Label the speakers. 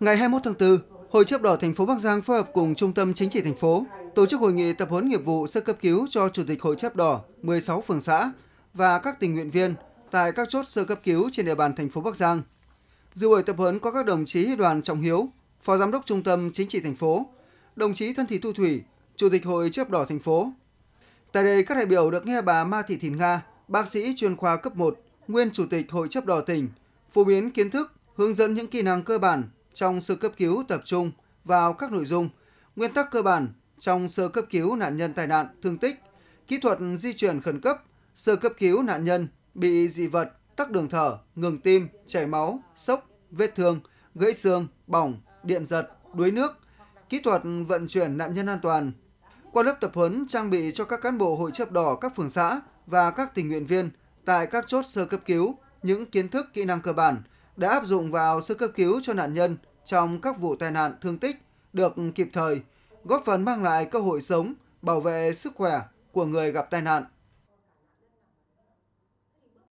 Speaker 1: Ngày 21 tháng 4, Hội chấp đỏ thành phố Bắc Giang phối hợp cùng Trung tâm Chính trị thành phố tổ chức hội nghị tập huấn nghiệp vụ sơ cấp cứu cho Chủ tịch Hội chấp đỏ 16 phường xã và các tình nguyện viên tại các chốt sơ cấp cứu trên địa bàn thành phố Bắc Giang. Dự buổi tập huấn có các đồng chí Đoàn Trọng Hiếu, Phó Giám đốc Trung tâm Chính trị thành phố, đồng chí Thân Thị Thu Thủy, Chủ tịch Hội chấp đỏ thành phố. Tại đây, các đại biểu được nghe bà Ma Thị Thìn Nga, bác sĩ chuyên khoa cấp 1, nguyên Chủ tịch Hội chấp đỏ tỉnh, phổ biến kiến thức, hướng dẫn những kỹ năng cơ bản trong sơ cấp cứu tập trung vào các nội dung nguyên tắc cơ bản trong sơ cấp cứu nạn nhân tai nạn, thương tích, kỹ thuật di chuyển khẩn cấp, sơ cấp cứu nạn nhân bị dị vật, tắc đường thở, ngừng tim, chảy máu, sốc, vết thương, gãy xương, bỏng, điện giật, đuối nước, kỹ thuật vận chuyển nạn nhân an toàn. Qua lớp tập huấn trang bị cho các cán bộ hội chấp đỏ các phường xã và các tình nguyện viên tại các chốt sơ cấp cứu những kiến thức kỹ năng cơ bản – đã áp dụng vào sơ cấp cứu cho nạn nhân trong các vụ tai nạn thương tích được kịp thời, góp phần mang lại cơ hội sống, bảo vệ sức khỏe của người gặp tai nạn.